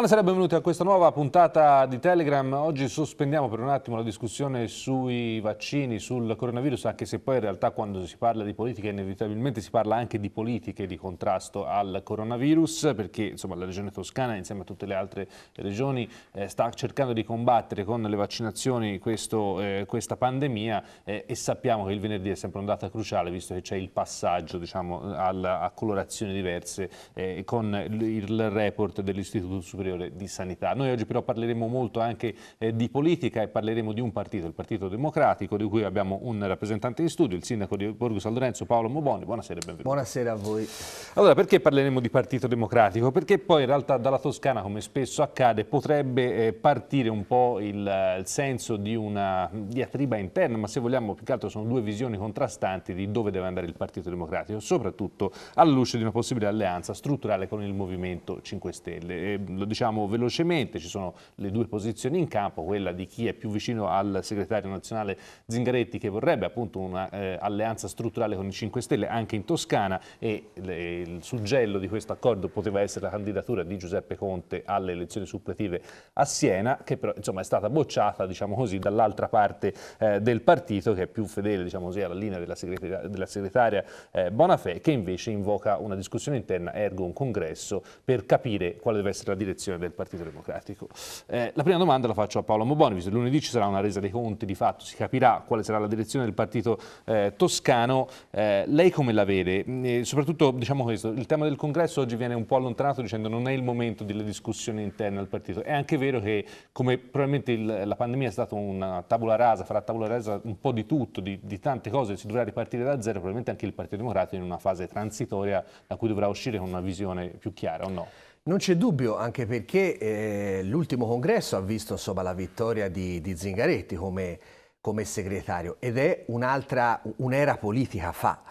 Buonasera e benvenuti a questa nuova puntata di Telegram. Oggi sospendiamo per un attimo la discussione sui vaccini, sul coronavirus, anche se poi in realtà quando si parla di politica inevitabilmente si parla anche di politiche di contrasto al coronavirus, perché insomma, la regione toscana insieme a tutte le altre regioni eh, sta cercando di combattere con le vaccinazioni questo, eh, questa pandemia eh, e sappiamo che il venerdì è sempre una data cruciale visto che c'è il passaggio diciamo, alla, a colorazioni diverse eh, con il report dell'Istituto Superiore superiore di sanità. Noi oggi però parleremo molto anche eh, di politica e parleremo di un partito, il Partito Democratico, di cui abbiamo un rappresentante di studio, il sindaco di Borgo San Lorenzo Paolo Moboni. Buonasera e benvenuto. Buonasera a voi. Allora, perché parleremo di Partito Democratico? Perché poi in realtà dalla Toscana, come spesso accade, potrebbe eh, partire un po' il, il senso di una diatriba interna, ma se vogliamo più che altro sono due visioni contrastanti di dove deve andare il Partito Democratico, soprattutto alla luce di una possibile alleanza strutturale con il Movimento 5 Stelle. E lo dicevo diciamo velocemente, ci sono le due posizioni in campo, quella di chi è più vicino al segretario nazionale Zingaretti che vorrebbe appunto un'alleanza eh, strutturale con i 5 Stelle anche in Toscana e le, il suggello di questo accordo poteva essere la candidatura di Giuseppe Conte alle elezioni suppletive a Siena che però insomma, è stata bocciata diciamo così dall'altra parte eh, del partito che è più fedele diciamo così, alla linea della segretaria, della segretaria eh, Bonafè che invece invoca una discussione interna ergo un congresso per capire quale deve essere la direzione direzione del Partito Democratico. Eh, la prima domanda la faccio a Paolo Moboni, visto che lunedì ci sarà una resa dei conti, di fatto si capirà quale sarà la direzione del Partito eh, Toscano. Eh, lei come la vede? Mm, eh, soprattutto, diciamo questo, il tema del congresso oggi viene un po' allontanato dicendo non è il momento delle discussioni interne al partito. È anche vero che, come probabilmente il, la pandemia è stata una tavola rasa, farà tavola rasa un po' di tutto, di, di tante cose, si dovrà ripartire da zero, probabilmente anche il Partito Democratico in una fase transitoria da cui dovrà uscire con una visione più chiara o no? Non c'è dubbio, anche perché eh, l'ultimo congresso ha visto insomma, la vittoria di, di Zingaretti come, come, segretario ed è un'altra, un'era politica fa.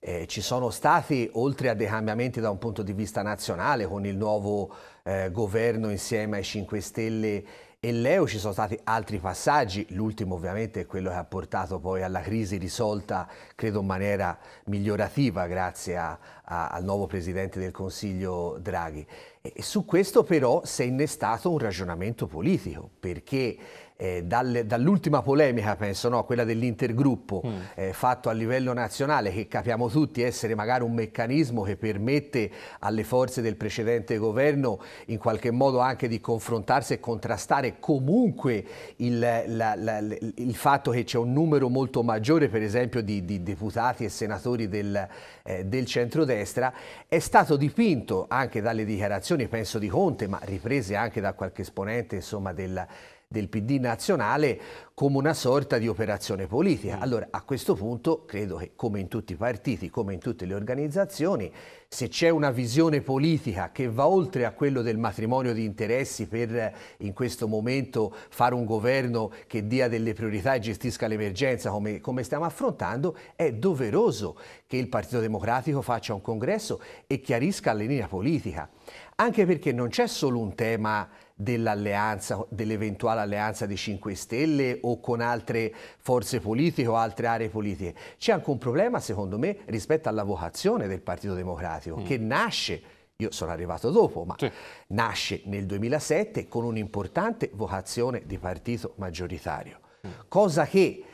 Eh, ci sono stati, oltre a dei cambiamenti da un punto di vista nazionale, con il nuovo eh, governo insieme ai 5 Stelle e Leo ci sono stati altri passaggi, l'ultimo ovviamente è quello che ha portato poi alla crisi risolta, credo in maniera migliorativa grazie a, a, al nuovo Presidente del Consiglio Draghi. E, e su questo però si è innestato un ragionamento politico, perché eh, dall'ultima polemica, penso, no? quella dell'intergruppo mm. eh, fatto a livello nazionale, che capiamo tutti essere magari un meccanismo che permette alle forze del precedente governo in qualche modo anche di confrontarsi e contrastare comunque il, la, la, il fatto che c'è un numero molto maggiore, per esempio, di, di deputati e senatori del, eh, del centrodestra, è stato dipinto anche dalle dichiarazioni, penso, di Conte, ma riprese anche da qualche esponente insomma, del del PD nazionale come una sorta di operazione politica. Mm. Allora a questo punto credo che come in tutti i partiti, come in tutte le organizzazioni, se c'è una visione politica che va oltre a quello del matrimonio di interessi per in questo momento fare un governo che dia delle priorità e gestisca l'emergenza come, come stiamo affrontando, è doveroso che il Partito Democratico faccia un congresso e chiarisca la linea politica. Anche perché non c'è solo un tema dell'alleanza, dell'eventuale alleanza dei 5 Stelle o con altre forze politiche o altre aree politiche. C'è anche un problema, secondo me, rispetto alla vocazione del Partito Democratico, mm. che nasce io sono arrivato dopo, ma sì. nasce nel 2007 con un'importante vocazione di partito maggioritario, mm. cosa che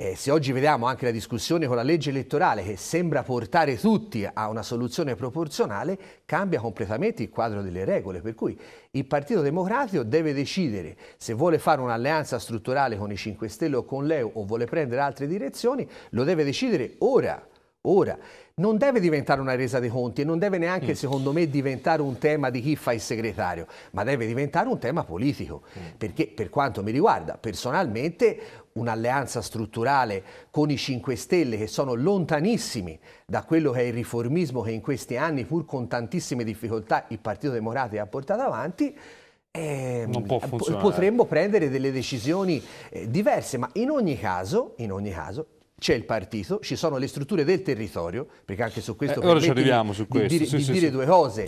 eh, se oggi vediamo anche la discussione con la legge elettorale che sembra portare tutti a una soluzione proporzionale, cambia completamente il quadro delle regole, per cui il Partito Democratico deve decidere se vuole fare un'alleanza strutturale con i 5 Stelle o con l'EU o vuole prendere altre direzioni, lo deve decidere ora, ora non deve diventare una resa dei conti e non deve neanche, mm. secondo me, diventare un tema di chi fa il segretario, ma deve diventare un tema politico, mm. perché per quanto mi riguarda, personalmente un'alleanza strutturale con i 5 Stelle che sono lontanissimi da quello che è il riformismo che in questi anni, pur con tantissime difficoltà, il Partito Democratico ha portato avanti, eh, potremmo prendere delle decisioni eh, diverse, ma in ogni caso, in ogni caso c'è il partito, ci sono le strutture del territorio, perché anche su questo... Eh, ci arriviamo su questo. Di, di, sì, di sì, dire sì. due cose.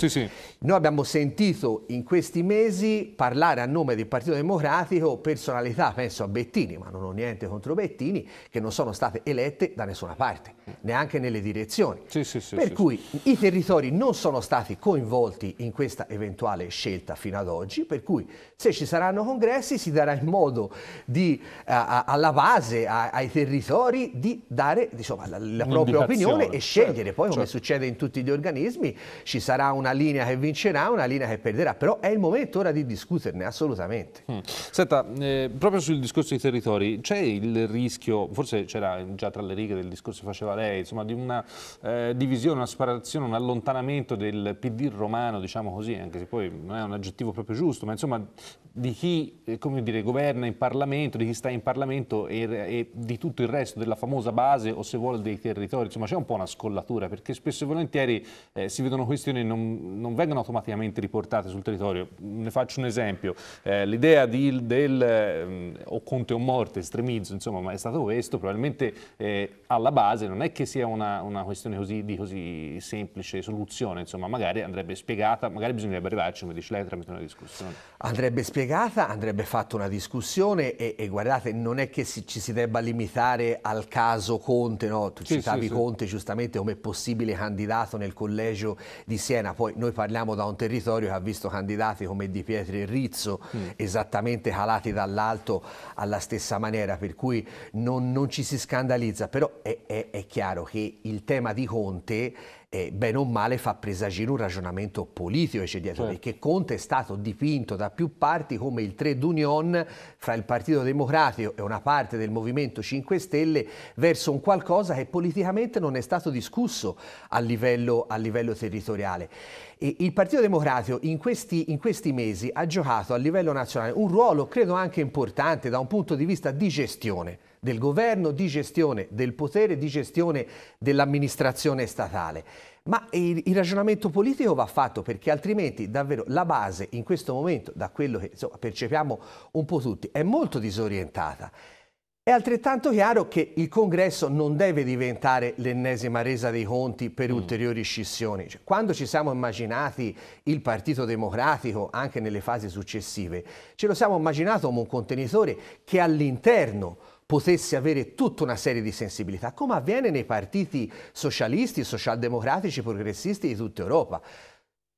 Noi abbiamo sentito in questi mesi parlare a nome del Partito Democratico personalità, penso a Bettini, ma non ho niente contro Bettini, che non sono state elette da nessuna parte neanche nelle direzioni. Sì, sì, sì, per cui i territori non sono stati coinvolti in questa eventuale scelta fino ad oggi, per cui se ci saranno congressi si darà il modo di, a, eh, a, alla base, a, ai territori, di dare insomma, la, la propria opinione e certo, scegliere. Certo, Poi come certo. succede in tutti gli organismi ci sarà una linea che vincerà, una linea che perderà, però è il momento ora di discuterne assolutamente. Mm. Senta, eh, proprio sul discorso dei territori, c'è il rischio, forse c'era già tra le righe del discorso che faceva lei, insomma, di una eh, divisione, una separazione, un allontanamento del PD romano, diciamo così, anche se poi non è un aggettivo proprio giusto, ma insomma di chi eh, come dire, governa in Parlamento, di chi sta in Parlamento e, e, di tutto il resto della famosa base o se vuole dei territori, insomma c'è un po' una scollatura perché spesso e volentieri eh, si vedono questioni che non, non, vengono automaticamente riportate sul territorio. Ne faccio un esempio, eh, l'idea del, del ehm, o Conte o morte, estremizzo, insomma, ma è stato questo, probabilmente eh, alla base non è che sia una, una questione così, di così semplice soluzione, insomma, magari andrebbe spiegata, magari bisognerebbe arrivarci, come dice lei, tramite una discussione. Andrebbe spiegata, andrebbe fatta una discussione e, e guardate, non è che si, ci si debba limitare al caso Conte, no? tu sì, citavi sì, Conte giustamente come possibile candidato nel collegio di Siena, poi noi parliamo da un territorio che ha visto candidati come Di Pietri e Rizzo, mm. esattamente calati dall'alto alla stessa maniera, per cui non, non ci si scandalizza, però è, è, è chiaro che il tema di Conte eh, bene o male fa presagire un ragionamento politico c'è dietro, certo. perché Conte è stato dipinto da più parti come il trade union fra il Partito Democratico e una parte del Movimento 5 Stelle verso un qualcosa che politicamente non è stato discusso a livello, a livello territoriale. E il Partito Democratico in questi, in questi mesi ha giocato a livello nazionale un ruolo credo anche importante da un punto di vista di gestione del governo, di gestione del potere, di gestione dell'amministrazione statale. Ma il, il, ragionamento politico va fatto perché altrimenti davvero la base in questo momento, da quello che insomma, percepiamo un po' tutti, è molto disorientata. È altrettanto chiaro che il congresso non deve diventare l'ennesima resa dei conti per mm. ulteriori scissioni. Cioè, quando ci siamo immaginati il Partito Democratico, anche nelle fasi successive, ce lo siamo immaginato come un contenitore che all'interno potesse avere tutta una serie di sensibilità, come avviene nei partiti socialisti, socialdemocratici, progressisti di tutta Europa.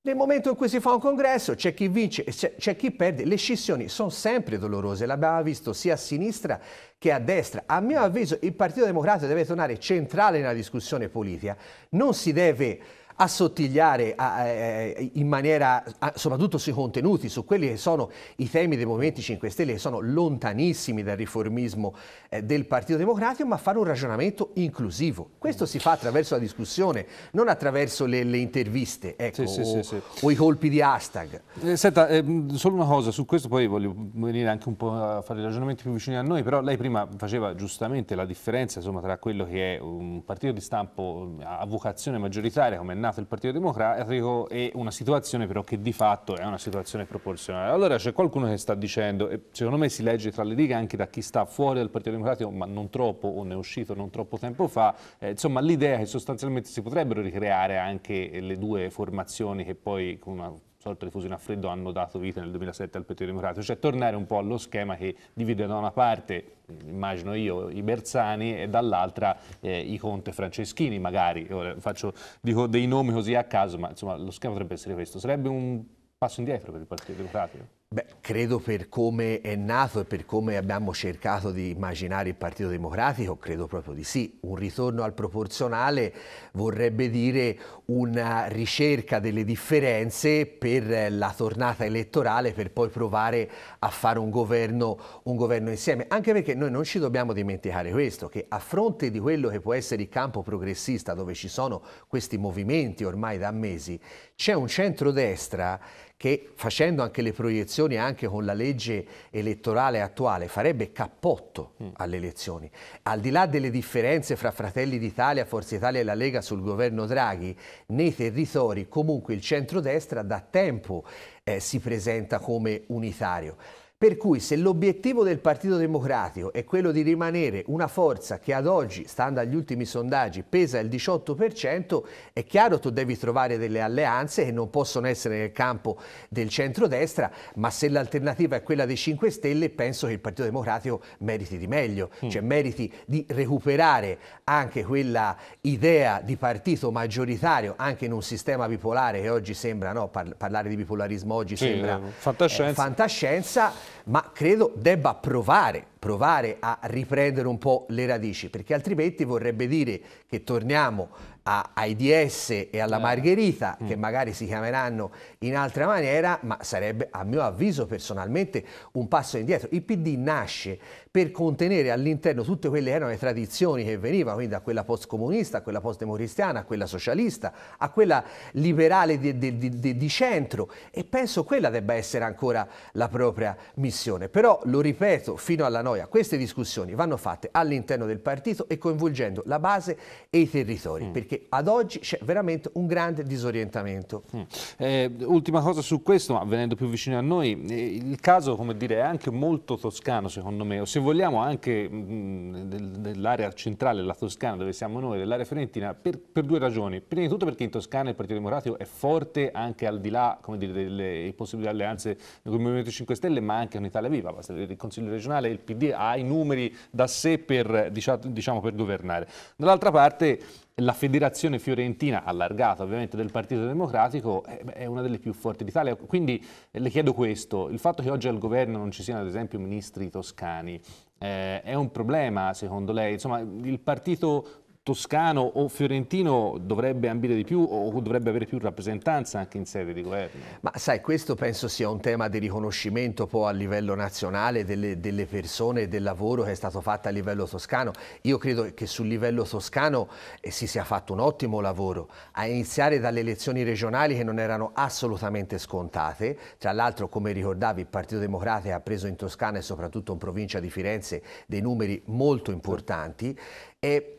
Nel momento in cui si fa un congresso c'è chi vince e c'è chi perde, le scissioni sono sempre dolorose, l'abbiamo visto sia a sinistra che a destra. A mio avviso il Partito Democratico deve tornare centrale nella discussione politica, non si deve assottigliare a, eh, in maniera, a, soprattutto sui contenuti, su quelli che sono i temi dei movimenti 5 Stelle, che sono lontanissimi dal riformismo eh, del Partito Democratico, ma fare un ragionamento inclusivo. Questo si fa attraverso la discussione, non attraverso le, le interviste ecco, sì, sì, o, sì, o, i colpi di hashtag. Eh, senta, ehm, solo una cosa, su questo poi voglio venire anche un po' a fare ragionamenti più vicini a noi, però lei prima faceva giustamente la differenza insomma, tra quello che è un partito di stampo a vocazione maggioritaria come è nato governato il Partito Democratico e una situazione però che di fatto è una situazione proporzionale. Allora c'è qualcuno che sta dicendo, e secondo me si legge tra le righe anche da chi sta fuori dal Partito Democratico, ma non troppo, o ne è uscito non troppo tempo fa, eh, insomma l'idea che sostanzialmente si potrebbero ricreare anche le due formazioni che poi con una sorta di fusione a freddo hanno dato vita nel 2007 al Partito Democratico, cioè tornare un po' allo schema che divide da una parte, immagino io, i Bersani e dall'altra eh, i Conte Franceschini magari, Ora faccio dico dei nomi così a caso, ma insomma lo schema potrebbe essere questo, sarebbe un passo indietro per il Partito Democratico? Beh, credo per come è nato e per come abbiamo cercato di immaginare il Partito Democratico, credo proprio di sì. Un ritorno al proporzionale vorrebbe dire una ricerca delle differenze per la tornata elettorale per poi provare a fare un governo, un governo insieme. Anche perché noi non ci dobbiamo dimenticare questo, che a fronte di quello che può essere il campo progressista dove ci sono questi movimenti ormai da mesi, c'è un centrodestra che facendo anche le proiezioni anche con la legge elettorale attuale farebbe cappotto mm. alle elezioni. Al di là delle differenze fra Fratelli d'Italia, Forza Italia e la Lega sul governo Draghi, nei territori comunque il centrodestra da tempo eh, si presenta come unitario. Per cui se l'obiettivo del Partito Democratico è quello di rimanere una forza che ad oggi, stando agli ultimi sondaggi, pesa il 18%, è chiaro che tu devi trovare delle alleanze che non possono essere nel campo del centrodestra, ma se l'alternativa è quella dei 5 Stelle, penso che il Partito Democratico meriti di meglio, mm. cioè meriti di recuperare anche quella idea di partito maggioritario, anche in un sistema bipolare che oggi sembra, no? Par parlare di bipolarismo oggi sembra eh, fantascienza, eh, fantascienza ma credo debba provare provare a riprendere un po' le radici, perché altrimenti vorrebbe dire che torniamo a, ai DS e alla certo. Margherita, mm. che magari si chiameranno in altra maniera, ma sarebbe a mio avviso personalmente un passo indietro. Il PD nasce per contenere all'interno tutte quelle che erano le tradizioni che venivano, quindi da quella post-comunista, a quella post-democristiana, a quella socialista, a quella liberale di, di, di, di, centro e penso quella debba essere ancora la propria missione. Però, lo ripeto, fino alla nostra paranoia. Queste discussioni vanno fatte all'interno del partito e coinvolgendo la base e i territori, mm. perché ad oggi c'è veramente un grande disorientamento. Mm. Eh, ultima cosa su questo, ma venendo più vicino a noi, eh, il caso come dire, è anche molto toscano secondo me, o se vogliamo anche mm, dell'area centrale, la Toscana dove siamo noi, dell'area fiorentina, per, per, due ragioni. Prima di tutto perché in Toscana il Partito Democratico è forte anche al di là come dire, delle possibili alleanze con il Movimento 5 Stelle, ma anche con Italia Viva, basta vedere il Consiglio regionale, il PD ha i numeri da sé per, diciamo, per governare. Dall'altra parte la federazione fiorentina, allargata ovviamente del Partito Democratico, eh, è una delle più forti d'Italia. Quindi eh, le chiedo questo, il fatto che oggi al governo non ci siano ad esempio ministri toscani, eh, è un problema secondo lei? Insomma, il partito toscano o fiorentino dovrebbe ambire di più o dovrebbe avere più rappresentanza anche in sede di governo? Ma sai, questo penso sia un tema di riconoscimento poi a livello nazionale delle, delle persone e del lavoro che è stato fatto a livello toscano. Io credo che sul livello toscano eh, si sia fatto un ottimo lavoro, a iniziare dalle elezioni regionali che non erano assolutamente scontate. Tra l'altro, come ricordavi, il Partito Democratico ha preso in Toscana e soprattutto in provincia di Firenze dei numeri molto importanti. E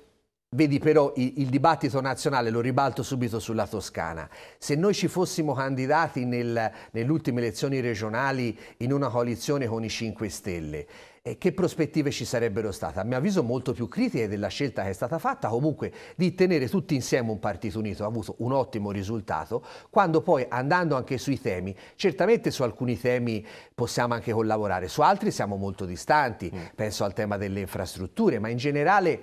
Vedi però il, dibattito nazionale, lo ribalto subito sulla Toscana, se noi ci fossimo candidati nel, nelle ultime elezioni regionali in una coalizione con i 5 Stelle, eh, che prospettive ci sarebbero state? A mio avviso molto più critiche della scelta che è stata fatta comunque di tenere tutti insieme un partito unito, ha avuto un ottimo risultato, quando poi andando anche sui temi, certamente su alcuni temi possiamo anche collaborare, su altri siamo molto distanti, mm. penso al tema delle infrastrutture, ma in generale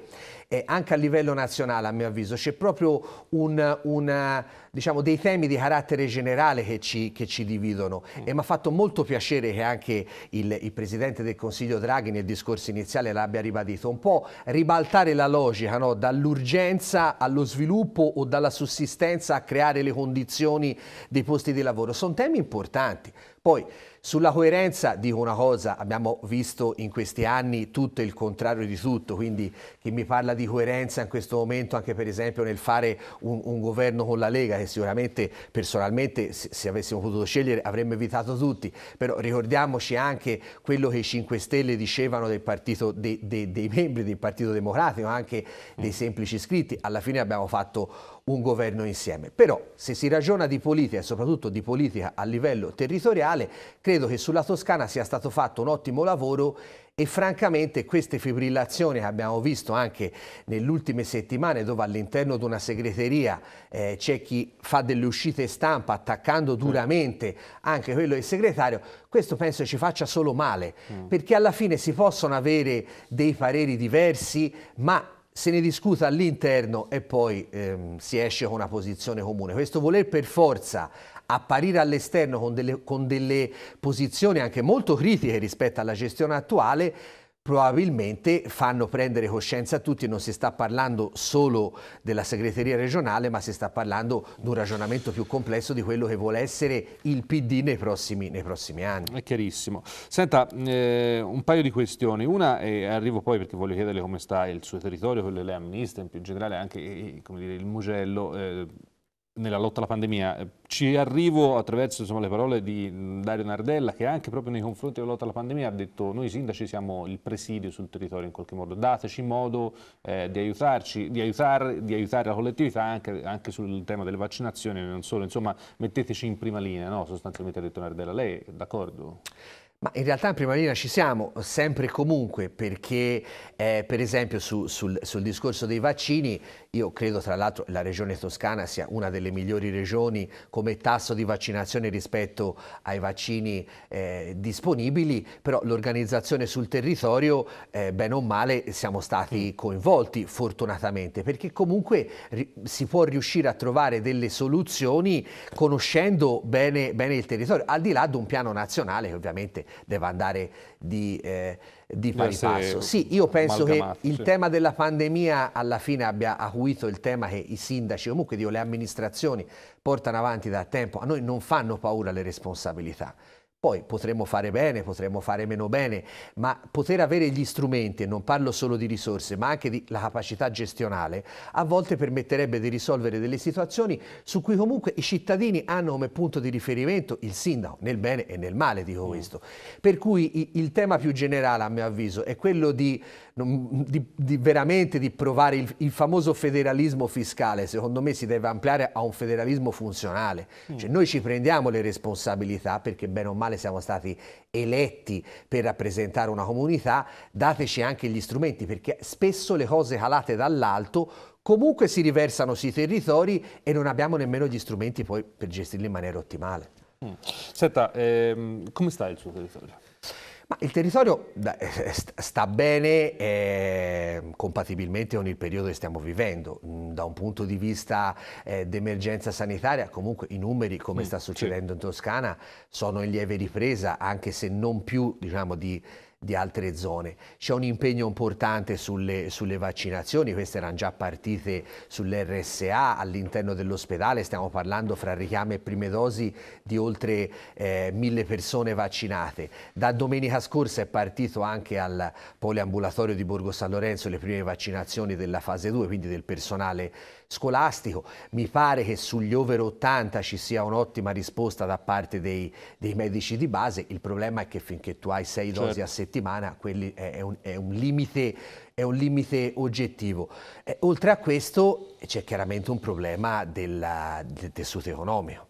eh, anche a livello nazionale a mio avviso c'è proprio un, una, diciamo, dei temi di carattere generale che ci, che ci dividono mm. e mi ha fatto molto piacere che anche il, il Presidente del Consiglio Draghi nel discorso iniziale l'abbia ribadito, un po' ribaltare la logica no? dall'urgenza allo sviluppo o dalla sussistenza a creare le condizioni dei posti di lavoro. Sono temi importanti. Poi sulla coerenza dico una cosa, abbiamo visto in questi anni tutto il contrario di tutto, quindi chi mi parla di coerenza in questo momento, anche per esempio nel fare un, un governo con la Lega, che sicuramente personalmente se, se, avessimo potuto scegliere avremmo evitato tutti, però ricordiamoci anche quello che i 5 Stelle dicevano del partito, de, de, dei membri del Partito Democratico, anche dei mm. semplici iscritti, alla fine abbiamo fatto un governo insieme. Però se si ragiona di politica e soprattutto di politica a livello territoriale, credo credo che sulla Toscana sia stato fatto un ottimo lavoro e francamente queste fibrillazioni che abbiamo visto anche nelle ultime settimane dove all'interno di una segreteria eh, c'è chi fa delle uscite stampa attaccando duramente anche quello del segretario, questo penso ci faccia solo male mm. perché alla fine si possono avere dei pareri diversi ma se ne discuta all'interno e poi ehm, si esce con una posizione comune. Questo voler per forza apparire all'esterno con delle, con delle posizioni anche molto critiche rispetto alla gestione attuale, probabilmente fanno prendere coscienza a tutti, non si sta parlando solo della segreteria regionale, ma si sta parlando di un ragionamento più complesso di quello che vuole essere il PD nei prossimi, nei prossimi anni. È chiarissimo. Senta, eh, un paio di questioni. Una, e arrivo poi perché voglio chiederle come sta il suo territorio, quello che lei amministra, in più in generale anche eh, dire, il Mugello. Eh, nella lotta alla pandemia. Eh, ci arrivo attraverso insomma, le parole di Dario Nardella che anche proprio nei confronti della lotta alla pandemia ha detto noi sindaci siamo il presidio sul territorio in qualche modo, dateci modo eh, di aiutarci, di, aiutar, di, aiutare la collettività anche, anche, sul tema delle vaccinazioni, non solo, insomma metteteci in prima linea, no? sostanzialmente ha detto Nardella. Lei è d'accordo? Ma in realtà in prima linea ci siamo sempre e comunque perché eh, per esempio su, sul, sul, discorso dei vaccini io credo tra l'altro la regione toscana sia una delle migliori regioni come tasso di vaccinazione rispetto ai vaccini eh, disponibili, però l'organizzazione sul territorio eh, bene o male siamo stati mm. coinvolti fortunatamente perché comunque si può riuscire a trovare delle soluzioni conoscendo bene, bene il territorio, al di là di un piano nazionale ovviamente deve andare di, eh, di pari passo. Sì, io penso che il sì. tema della pandemia alla fine abbia acuito il tema che i sindaci, comunque dico, le amministrazioni portano avanti da tempo. A noi non fanno paura le responsabilità. Poi potremmo fare bene, potremmo fare meno bene, ma poter avere gli strumenti, e non parlo solo di risorse, ma anche di la capacità gestionale, a volte permetterebbe di risolvere delle situazioni su cui comunque i cittadini hanno come punto di riferimento il sindaco, nel bene e nel male, dico mm. questo. Per cui il tema più generale, a mio avviso, è quello di, di, di veramente di provare il, il, famoso federalismo fiscale, secondo me si deve ampliare a un federalismo funzionale. Mm. Cioè noi ci prendiamo le responsabilità, perché bene o male nazionale, siamo stati eletti per rappresentare una comunità, dateci anche gli strumenti perché spesso le cose calate dall'alto comunque si riversano sui territori e non abbiamo nemmeno gli strumenti poi per gestirli in maniera ottimale. Mm. Senta, ehm, come sta il suo territorio? Ma il territorio sta bene eh, compatibilmente con il periodo che stiamo vivendo, mm, da un punto di vista eh, d'emergenza sanitaria, comunque i numeri, come mm, sta succedendo sì. in Toscana, sono in lieve ripresa, anche se non più diciamo, di di altre zone. C'è un impegno importante sulle, sulle, vaccinazioni, queste erano già partite sull'RSA all'interno dell'ospedale, stiamo parlando fra richiami e prime dosi di oltre eh, mille persone vaccinate. Da domenica scorsa è partito anche al poliambulatorio di Borgo San Lorenzo le prime vaccinazioni della fase 2, quindi del personale scolastico. Mi pare che sugli over 80 ci sia un'ottima risposta da parte dei, dei medici di base, il problema è che finché tu hai sei certo. dosi a settimana è, è, un, è, un limite, è, un, limite, oggettivo. Eh, oltre a questo c'è chiaramente un problema della, del tessuto economico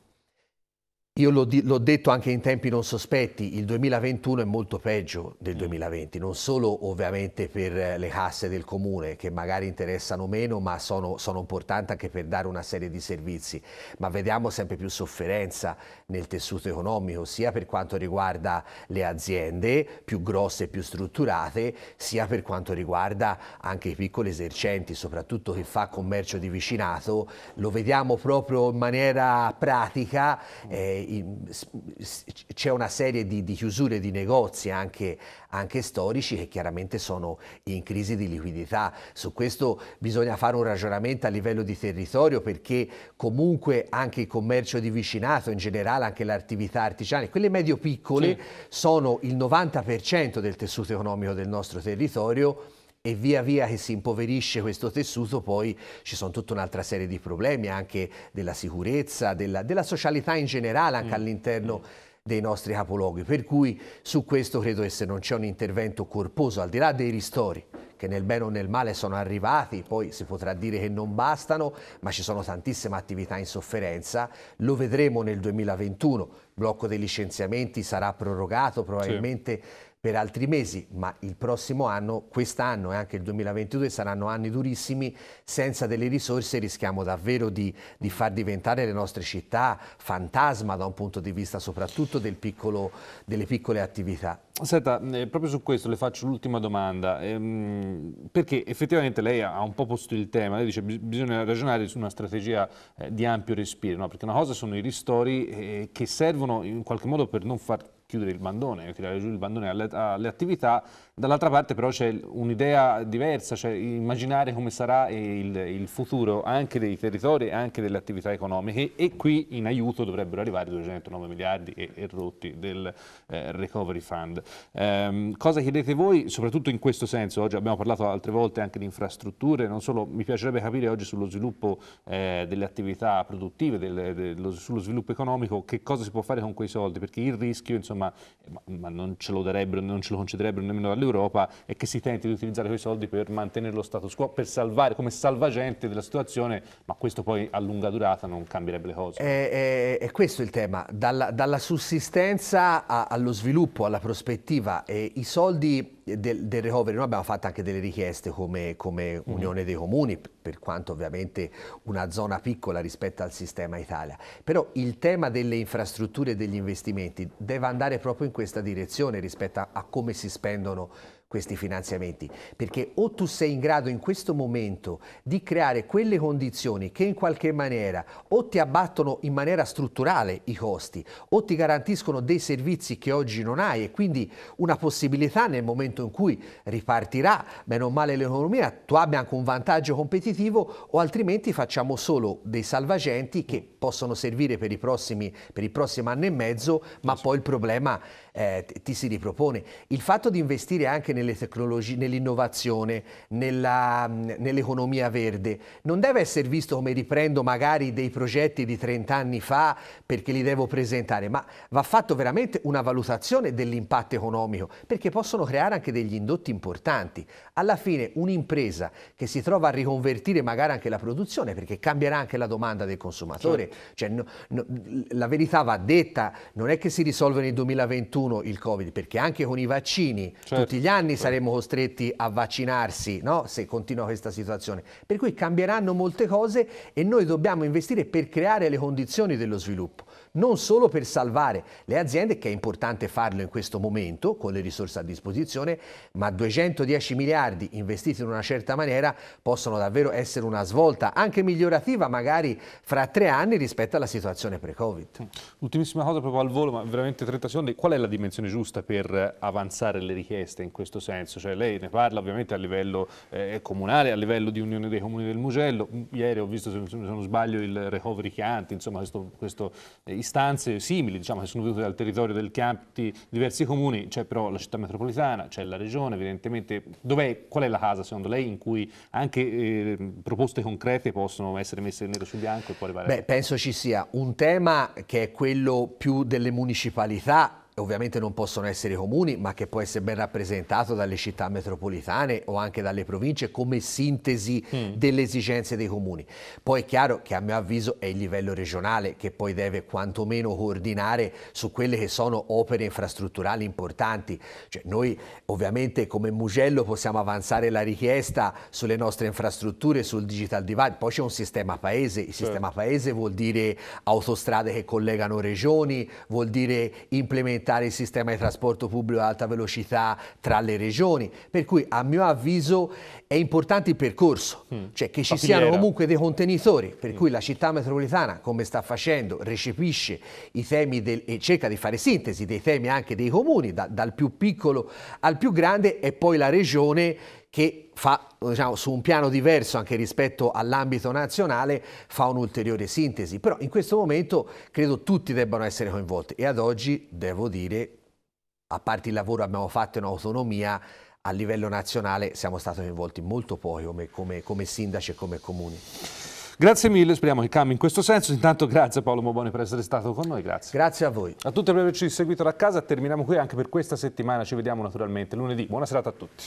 io l'ho, di- l'ho, detto anche in tempi non sospetti, il 2021 è molto peggio del 2020, non solo ovviamente per eh, le casse del comune che magari interessano meno ma sono, sono importanti anche per dare una serie di servizi, ma vediamo sempre più sofferenza nel tessuto economico sia per quanto riguarda le aziende più grosse e più strutturate sia per quanto riguarda anche i piccoli esercenti, soprattutto chi fa commercio di vicinato, lo vediamo proprio in maniera pratica. Eh, c'è una serie di, di, chiusure di negozi anche, anche, storici che chiaramente sono in crisi di liquidità. Su questo bisogna fare un ragionamento a livello di territorio perché comunque anche il commercio di vicinato, in generale anche l'attività artigiana, quelle medio-piccole sì. sono il 90% del tessuto economico del nostro territorio e via via che si impoverisce questo tessuto poi ci sono tutta un'altra serie di problemi anche della sicurezza, della, della socialità in generale anche mm. all'interno dei nostri capoluoghi, per cui su questo credo che se non c'è un intervento corposo, al di là dei ristori, che nel bene o nel male sono arrivati, poi si potrà dire che non bastano, ma ci sono tantissime attività in sofferenza, lo vedremo nel 2021, il blocco dei licenziamenti sarà prorogato probabilmente sì per altri mesi, ma il prossimo anno, quest'anno e anche il 2022 saranno anni durissimi, senza delle risorse rischiamo davvero di, di far diventare le nostre città fantasma da un punto di vista soprattutto del piccolo, delle piccole attività. Senta, eh, proprio su questo le faccio l'ultima domanda, ehm, perché effettivamente lei ha un po' posto il tema, lei dice che bisogna ragionare su una strategia eh, di ampio respiro, no? perché una cosa sono i ristori eh, che servono in qualche modo per non far chiudere il bandone, tirare giù il bandone alle, alle attività Dall'altra parte però c'è un'idea diversa, cioè immaginare come sarà il, il futuro anche dei territori e anche delle attività economiche e qui in aiuto dovrebbero arrivare 209 miliardi e, e rotti del eh, Recovery Fund. Ehm, cosa chiedete voi, soprattutto in questo senso? Oggi abbiamo parlato altre volte anche di infrastrutture, non solo, mi piacerebbe capire oggi sullo sviluppo eh, delle attività produttive, del, dello, sullo sviluppo economico, che cosa si può fare con quei soldi, perché il rischio insomma, ma, ma non ce lo darebbero, non ce lo concederebbero nemmeno all'Europa, d'Europa e che si tenti di utilizzare quei soldi per mantenere lo status quo, per salvare, come salvagente della situazione, ma questo poi a lunga durata non cambierebbe le cose. È, eh, è, eh, è questo il tema, dalla, dalla sussistenza a, allo sviluppo, alla prospettiva, e i soldi eh, del, del, recovery noi abbiamo fatto anche delle richieste come, come mm-hmm. Unione dei Comuni, per quanto ovviamente una zona piccola rispetto al sistema Italia. Però il tema delle infrastrutture e degli investimenti deve andare proprio in questa direzione rispetto a, a come si spendono questi finanziamenti, perché o tu sei in grado in questo momento di creare quelle condizioni che in qualche maniera o ti abbattono in maniera strutturale i costi o ti garantiscono dei servizi che oggi non hai e quindi una possibilità nel momento in cui ripartirà bene o male l'economia, tu abbia anche un vantaggio competitivo o altrimenti facciamo solo dei salvagenti che possono servire per, i prossimi, per il prossimo anno e mezzo, ma certo. poi il problema eh, ti si ripropone. Il fatto di investire anche nelle tecnologie, nell'innovazione, nella, nell'economia verde, non deve essere visto come riprendo magari dei progetti di 30 anni fa perché li devo presentare, ma va fatto veramente una valutazione dell'impatto economico, perché possono creare anche degli indotti importanti. Alla fine un'impresa che si trova a riconvertire magari anche la produzione, perché cambierà anche la domanda del consumatore, certo. cioè, no, no, la verità va detta, non è che si risolve nel 2021 2021 il Covid, perché anche con i vaccini certo. tutti gli anni saremmo costretti a vaccinarsi no? se continua questa situazione. Per cui cambieranno molte cose e noi dobbiamo investire per creare le condizioni dello sviluppo non solo per salvare le aziende, che è importante farlo in questo momento con le risorse a disposizione, ma 210 miliardi investiti in una certa maniera possono davvero essere una svolta anche migliorativa magari fra tre anni rispetto alla situazione pre-Covid. Ultimissima cosa proprio al volo, ma veramente 30 secondi, qual è la dimensione giusta per avanzare le richieste in questo senso? Cioè lei ne parla ovviamente a livello eh, comunale, a livello di Unione dei Comuni del Mugello, ieri ho visto se non sbaglio il recovery chianti, insomma questo, questo istanze simili, diciamo, che sono venute dal territorio del Chianti, diversi comuni, c'è però la città metropolitana, c'è la regione, evidentemente è, qual è la casa secondo lei in cui anche eh, proposte concrete possono essere messe nero su bianco e poi arrivare? Beh, penso ci sia un tema che è quello più delle municipalità ovviamente non possono essere comuni, ma che può essere ben rappresentato dalle città metropolitane o anche dalle province come sintesi mm. delle esigenze dei comuni. Poi è chiaro che a mio avviso è il livello regionale che poi deve quantomeno coordinare su quelle che sono opere infrastrutturali importanti. Cioè, noi ovviamente come Mugello possiamo avanzare la richiesta sulle nostre infrastrutture, sul digital divide, poi c'è un sistema paese, il sistema certo. paese vuol dire autostrade che collegano regioni, vuol dire implementazione implementare il sistema di trasporto pubblico ad alta velocità tra le regioni, per cui a mio avviso è importante il percorso, mm. cioè che ci siano comunque dei contenitori, per mm. cui la città metropolitana, come sta facendo, recepisce i temi del, e cerca di fare sintesi dei temi anche dei comuni, da, dal più piccolo al più grande e poi la regione che fa, diciamo, su un piano diverso anche rispetto all'ambito nazionale, fa un'ulteriore sintesi. Però in questo momento credo tutti debbano essere coinvolti e ad oggi devo dire, a parte il lavoro che abbiamo fatto in autonomia, a livello nazionale siamo stati coinvolti molto poi come, come, come sindaci e come comuni. Grazie mille, speriamo che cambi in questo senso. Intanto grazie Paolo Moboni per essere stato con noi, grazie. Grazie a voi. A tutti per averci seguito da casa, terminiamo qui anche per questa settimana, ci vediamo naturalmente lunedì. Buona serata a tutti.